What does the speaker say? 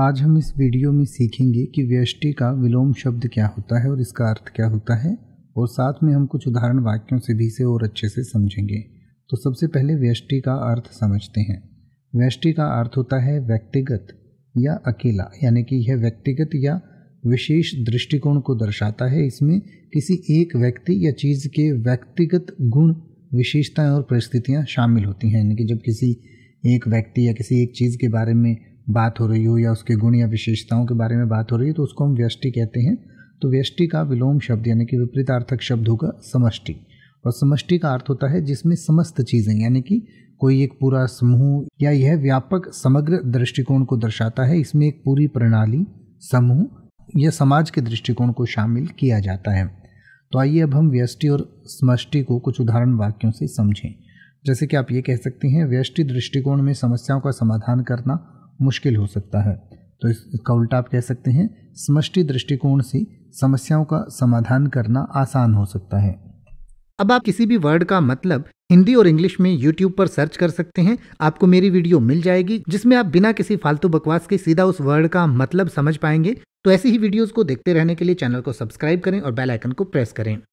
आज हम इस वीडियो में सीखेंगे कि व्यष्टि का विलोम शब्द क्या होता है और इसका अर्थ क्या होता है और साथ में हम कुछ उदाहरण वाक्यों से भी इसे और अच्छे से समझेंगे तो सबसे पहले व्यष्टि का अर्थ समझते हैं व्यष्टि का अर्थ होता है व्यक्तिगत या अकेला यानी कि यह व्यक्तिगत या विशेष दृष्टिकोण को दर्शाता है इसमें किसी एक व्यक्ति या चीज़ के व्यक्तिगत गुण विशेषताएं और परिस्थितियां शामिल होती हैं यानी कि जब किसी एक व्यक्ति या किसी एक चीज़ के बारे में बात हो रही हो या उसके गुण या विशेषताओं के बारे में बात हो रही हो तो उसको हम व्यष्टि कहते हैं तो व्यष्टि का विलोम शब्द यानी कि विपरीतार्थक शब्द होगा समष्टि और समष्टि का अर्थ होता है जिसमें समस्त चीज़ें यानी कि कोई एक पूरा समूह या यह व्यापक समग्र दृष्टिकोण को दर्शाता है इसमें एक पूरी प्रणाली समूह या समाज के दृष्टिकोण को शामिल किया जाता है तो आइए अब हम व्यष्टि और समष्टि को कुछ उदाहरण वाक्यों से समझें जैसे कि आप ये कह सकते हैं व्यष्टि दृष्टिकोण में समस्याओं का समाधान करना मुश्किल हो सकता है तो इसका उल्टा आप कह सकते हैं समष्टि दृष्टिकोण से समस्याओं का समाधान करना आसान हो सकता है अब आप किसी भी वर्ड का मतलब हिंदी और इंग्लिश में यूट्यूब पर सर्च कर सकते हैं आपको मेरी वीडियो मिल जाएगी जिसमें आप बिना किसी फालतू बकवास के सीधा उस वर्ड का मतलब समझ पाएंगे तो ऐसी ही वीडियोस को देखते रहने के लिए चैनल को सब्सक्राइब करें और बेल आइकन को प्रेस करें